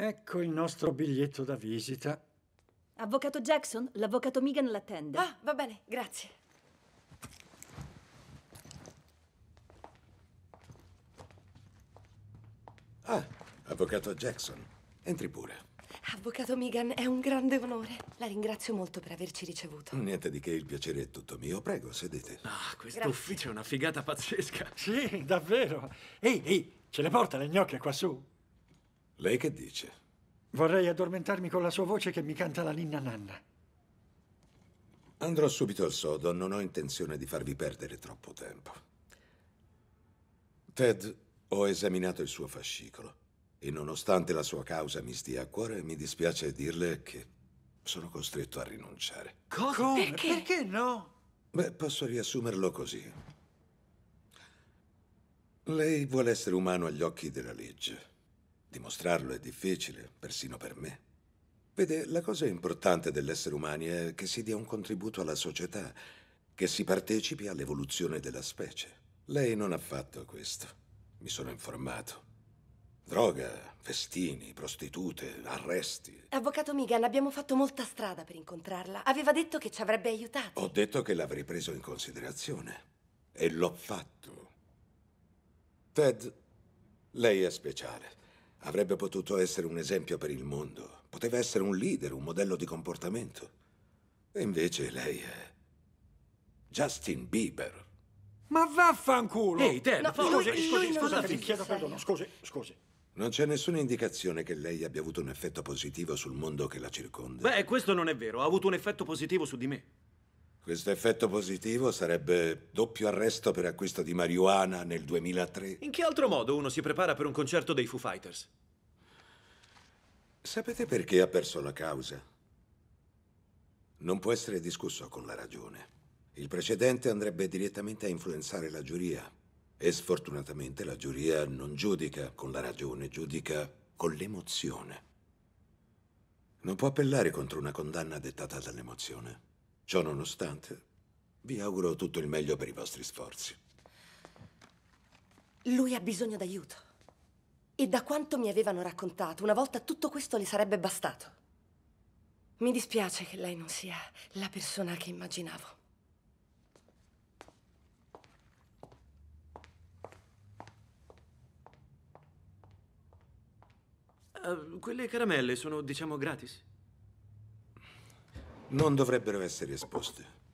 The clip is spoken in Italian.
Ecco il nostro biglietto da visita. Avvocato Jackson, l'avvocato Megan l'attende. Ah, va bene, grazie. Ah, avvocato Jackson, entri pure. Avvocato Megan, è un grande onore. La ringrazio molto per averci ricevuto. Niente di che, il piacere è tutto mio. Prego, sedete. Ah, questo Grazie. ufficio è una figata pazzesca. Sì, davvero. Ehi, ehi, ce le porta le gnocche qua su? Lei che dice? Vorrei addormentarmi con la sua voce che mi canta la ninna nanna. Andrò subito al sodo, non ho intenzione di farvi perdere troppo tempo. Ted, ho esaminato il suo fascicolo e nonostante la sua causa mi stia a cuore, mi dispiace dirle che sono costretto a rinunciare. Cosa? Perché? Perché no? Beh, posso riassumerlo così. Lei vuole essere umano agli occhi della legge. Dimostrarlo è difficile, persino per me. Vede, la cosa importante dell'essere umano è che si dia un contributo alla società, che si partecipi all'evoluzione della specie. Lei non ha fatto questo. Mi sono informato. Droga, festini, prostitute, arresti. Avvocato Migan, abbiamo fatto molta strada per incontrarla. Aveva detto che ci avrebbe aiutato. Ho detto che l'avrei preso in considerazione. E l'ho fatto. Ted, lei è speciale. Avrebbe potuto essere un esempio per il mondo. Poteva essere un leader, un modello di comportamento. E invece lei è... Justin Bieber. Ma vaffanculo! Ehi, Deb, no, scusi, scusi, scusi, lui chiedo perdono, scusi, scusi. Non c'è nessuna indicazione che lei abbia avuto un effetto positivo sul mondo che la circonda. Beh, questo non è vero. Ha avuto un effetto positivo su di me. Questo effetto positivo sarebbe doppio arresto per acquisto di marijuana nel 2003. In che altro modo uno si prepara per un concerto dei Foo Fighters? Sapete perché ha perso la causa? Non può essere discusso con la ragione. Il precedente andrebbe direttamente a influenzare la giuria. E sfortunatamente la giuria non giudica con la ragione, giudica con l'emozione. Non può appellare contro una condanna dettata dall'emozione. Ciò nonostante, vi auguro tutto il meglio per i vostri sforzi. Lui ha bisogno d'aiuto. E da quanto mi avevano raccontato, una volta tutto questo le sarebbe bastato. Mi dispiace che lei non sia la persona che immaginavo. Uh, quelle caramelle sono, diciamo, gratis? non dovrebbero essere esposte.